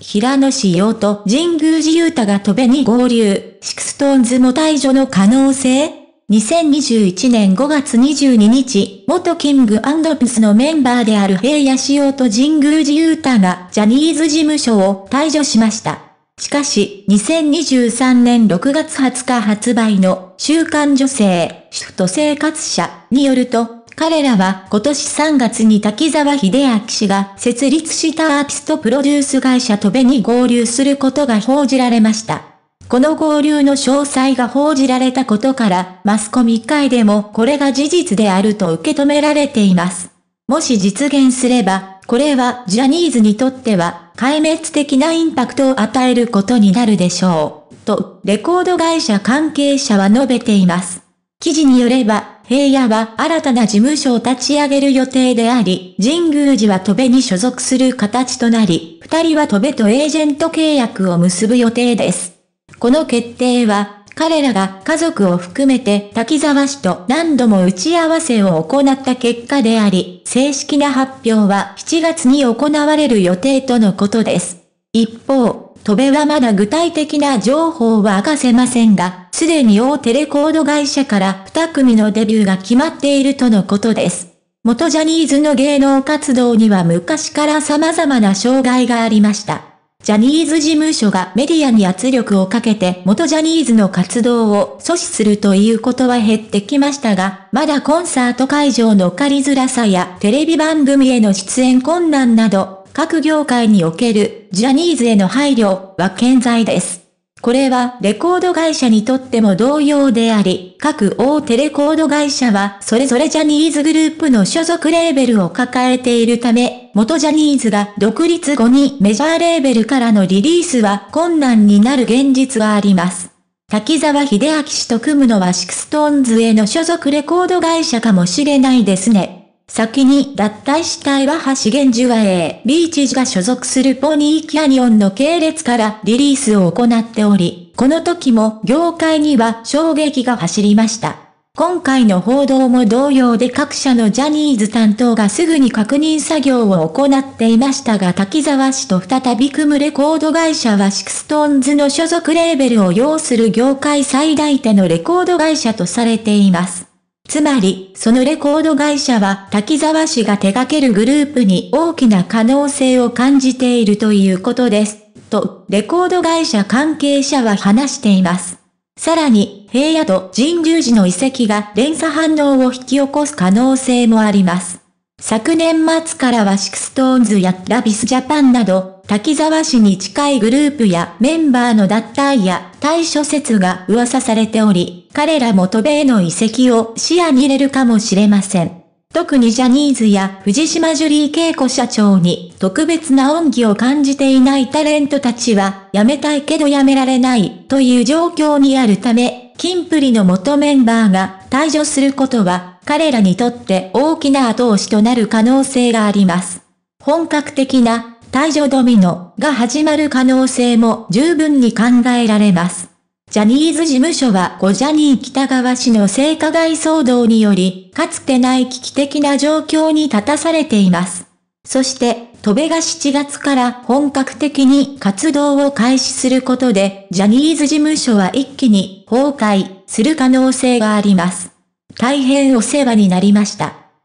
平野紫耀と神宮寺勇太が戸べに合流、シクストーンズも退場の可能性 ?2021 年5月22日、元キングピスのメンバーである平野紫耀と神宮寺勇太がジャニーズ事務所を退場しました。しかし、2023年6月20日発売の、週刊女性、シフト生活者によると、彼らは今年3月に滝沢秀明氏が設立したアーティストプロデュース会社トベに合流することが報じられました。この合流の詳細が報じられたことから、マスコミ界でもこれが事実であると受け止められています。もし実現すれば、これはジャニーズにとっては壊滅的なインパクトを与えることになるでしょう。と、レコード会社関係者は述べています。記事によれば、平野は新たな事務所を立ち上げる予定であり、神宮寺は戸部に所属する形となり、二人は戸部とエージェント契約を結ぶ予定です。この決定は、彼らが家族を含めて滝沢氏と何度も打ち合わせを行った結果であり、正式な発表は7月に行われる予定とのことです。一方、戸部はまだ具体的な情報は明かせませんが、すでに大手レコード会社から2組のデビューが決まっているとのことです。元ジャニーズの芸能活動には昔から様々な障害がありました。ジャニーズ事務所がメディアに圧力をかけて元ジャニーズの活動を阻止するということは減ってきましたが、まだコンサート会場の借りづらさやテレビ番組への出演困難など各業界におけるジャニーズへの配慮は健在です。これはレコード会社にとっても同様であり、各大手レコード会社はそれぞれジャニーズグループの所属レーベルを抱えているため、元ジャニーズが独立後にメジャーレーベルからのリリースは困難になる現実があります。滝沢秀明氏と組むのはシクストーンズへの所属レコード会社かもしれないですね。先に脱退した岩橋源氏は A、B 知事が所属するポニーキャニオンの系列からリリースを行っており、この時も業界には衝撃が走りました。今回の報道も同様で各社のジャニーズ担当がすぐに確認作業を行っていましたが滝沢氏と再び組むレコード会社はシクストーンズの所属レーベルを要する業界最大手のレコード会社とされています。つまり、そのレコード会社は滝沢氏が手掛けるグループに大きな可能性を感じているということです。と、レコード会社関係者は話しています。さらに、平野と神宮寺の遺跡が連鎖反応を引き起こす可能性もあります。昨年末からはシクストーンズやラビスジャパンなど、滝沢市に近いグループやメンバーの脱退や対処説が噂されており、彼らも渡米の遺跡を視野に入れるかもしれません。特にジャニーズや藤島ジュリー恵子社長に特別な恩義を感じていないタレントたちは、辞めたいけど辞められないという状況にあるため、金プリの元メンバーが退場することは、彼らにとって大きな後押しとなる可能性があります。本格的な退場ドミノが始まる可能性も十分に考えられます。ジャニーズ事務所は5ジャニー北川氏の性加害騒動により、かつてない危機的な状況に立たされています。そして、戸部が7月から本格的に活動を開始することで、ジャニーズ事務所は一気に崩壊する可能性があります。大変お世話になりました。